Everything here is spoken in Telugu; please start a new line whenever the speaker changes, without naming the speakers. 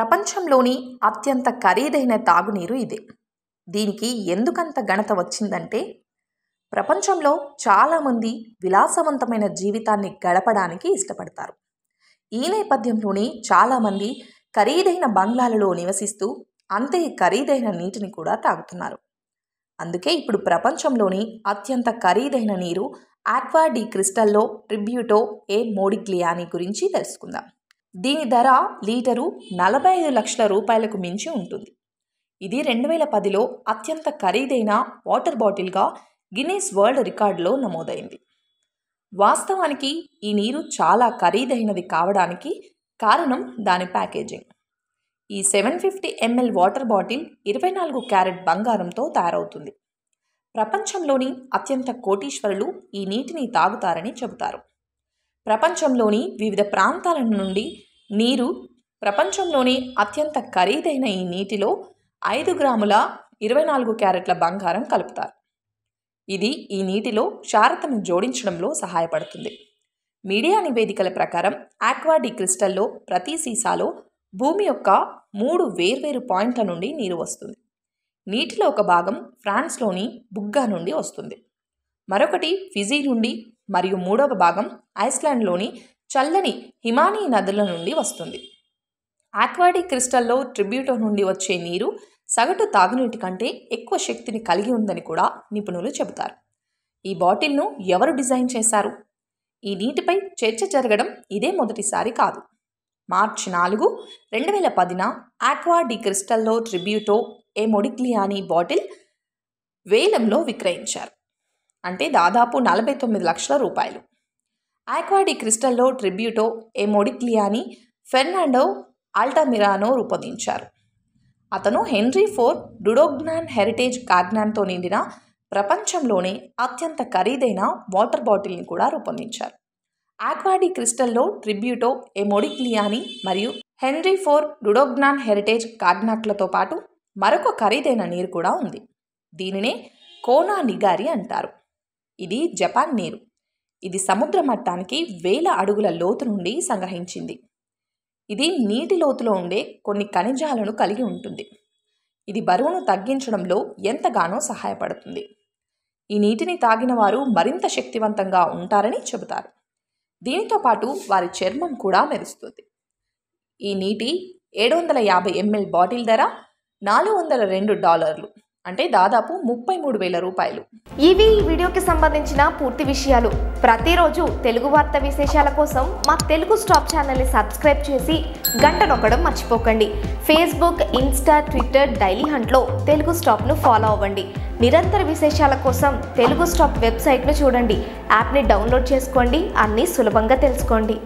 ప్రపంచంలోని అత్యంత ఖరీదైన తాగునీరు ఇదే దీనికి ఎందుకంత ఘనత వచ్చిందంటే ప్రపంచంలో చాలామంది విలాసవంతమైన జీవితాన్ని గడపడానికి ఇష్టపడతారు ఈ నేపథ్యంలోనే చాలామంది ఖరీదైన బంగ్లాలలో నివసిస్తూ అంతే ఖరీదైన నీటిని కూడా తాగుతున్నారు అందుకే ఇప్పుడు ప్రపంచంలోని అత్యంత ఖరీదైన నీరు ఆక్వా డి క్రిస్టల్లో ట్రిబ్యూటో ఏ మోడిగ్లియాని గురించి తెలుసుకుందాం దీని ధర లీటరు నలభై ఐదు లక్షల రూపాయలకు మించి ఉంటుంది ఇది రెండు వేల పదిలో అత్యంత ఖరీదైన వాటర్ బాటిల్గా గిన్నీస్ వరల్డ్ రికార్డులో నమోదైంది వాస్తవానికి ఈ నీరు చాలా ఖరీదైనది కావడానికి కారణం దాని ప్యాకేజింగ్ ఈ seven fifty ML water bottle ఇరవై నాలుగు క్యారెట్ బంగారంతో తయారవుతుంది ప్రపంచంలోని అత్యంత కోటీశ్వరులు ఈ నీటిని తాగుతారని చెబుతారు ప్రపంచంలోని వివిధ ప్రాంతాల నుండి నీరు ప్రపంచంలోనే అత్యంత ఖరీదైన ఈ నీటిలో ఐదు గ్రాముల ఇరవై నాలుగు క్యారెట్ల బంగారం కలుపుతారు ఇది ఈ నీటిలో క్షారతను జోడించడంలో సహాయపడుతుంది మీడియా నివేదికల ప్రకారం ఆక్వాడి క్రిస్టల్లో ప్రతి సీసాలో భూమి యొక్క మూడు వేర్వేరు పాయింట్ల నుండి నీరు వస్తుంది నీటిలో ఒక భాగం ఫ్రాన్స్లోని బుగ్గా నుండి వస్తుంది మరొకటి ఫిజీ నుండి మరియు మూడవ భాగం ఐస్లాండ్లోని చల్లని హిమానీ నదుల నుండి వస్తుంది ఆక్వాటిక్ క్రిస్టల్లో ట్రిబ్యూటో నుండి వచ్చే నీరు సగటు తాగునీటి కంటే ఎక్కువ శక్తిని కలిగి ఉందని కూడా నిపుణులు చెబుతారు ఈ బాటిల్ను ఎవరు డిజైన్ చేశారు ఈ నీటిపై చర్చ జరగడం ఇదే మొదటిసారి కాదు మార్చి నాలుగు రెండు వేల పదిన Acqua di Cristallo Tributo a Modigliani bottle వేలంలో విక్రయించారు అంటే దాదాపు నలభై తొమ్మిది లక్షల రూపాయలు ఆక్వాడి క్రిస్టల్లో ట్రిబ్యూటో ఎమోడిక్లియాని ఫెర్నాండో ఆల్టామిరానో రూపొందించారు అతను హెన్రీ ఫోర్ డుడోగ్నాన్ హెరిటేజ్ కార్గ్నాన్తో నిండిన ప్రపంచంలోనే అత్యంత ఖరీదైన వాటర్ బాటిల్ని కూడా రూపొందించారు ఆక్వాడి క్రిస్టల్లో ట్రిబ్యూటో ఎమోడిక్లియాని మరియు హెన్రీ ఫోర్ డుడోగ్నాన్ హెరిటేజ్ కార్గ్నాట్లతో పాటు మరొక ఖరీదైన నీరు కూడా ఉంది దీనినే కోనా నిగారి అంటారు ఇది జపాన్ నీరు ఇది సముద్ర మట్టానికి వేల అడుగుల లోతు నుండి సంగ్రహించింది ఇది నీటి లోతులో ఉండే కొన్ని ఖనిజాలను కలిగి ఉంటుంది ఇది బరువును తగ్గించడంలో ఎంతగానో సహాయపడుతుంది ఈ నీటిని తాగిన వారు మరింత శక్తివంతంగా ఉంటారని చెబుతారు దీనితో పాటు వారి చర్మం కూడా మెరుస్తుంది ఈ నీటి ఏడు వందల యాభై ఎంఎల్ బాటిల్ ధర నాలుగు వందల రెండు డాలర్లు అంటే దాదాపు ముప్పై మూడు వేల రూపాయలు ఇవి ఈ వీడియోకి సంబంధించిన పూర్తి విషయాలు ప్రతిరోజు తెలుగు వార్త విశేషాల కోసం మా తెలుగు స్టాప్ ఛానల్ని సబ్స్క్రైబ్ చేసి గంట నొక్కడం మర్చిపోకండి ఫేస్బుక్ ఇన్స్టా ట్విట్టర్ డైలీ హంట్లో తెలుగు స్టాప్ను ఫాలో అవ్వండి నిరంతర విశేషాల కోసం తెలుగు స్టాప్ వెబ్సైట్ను చూడండి యాప్ని డౌన్లోడ్ చేసుకోండి అన్నీ సులభంగా తెలుసుకోండి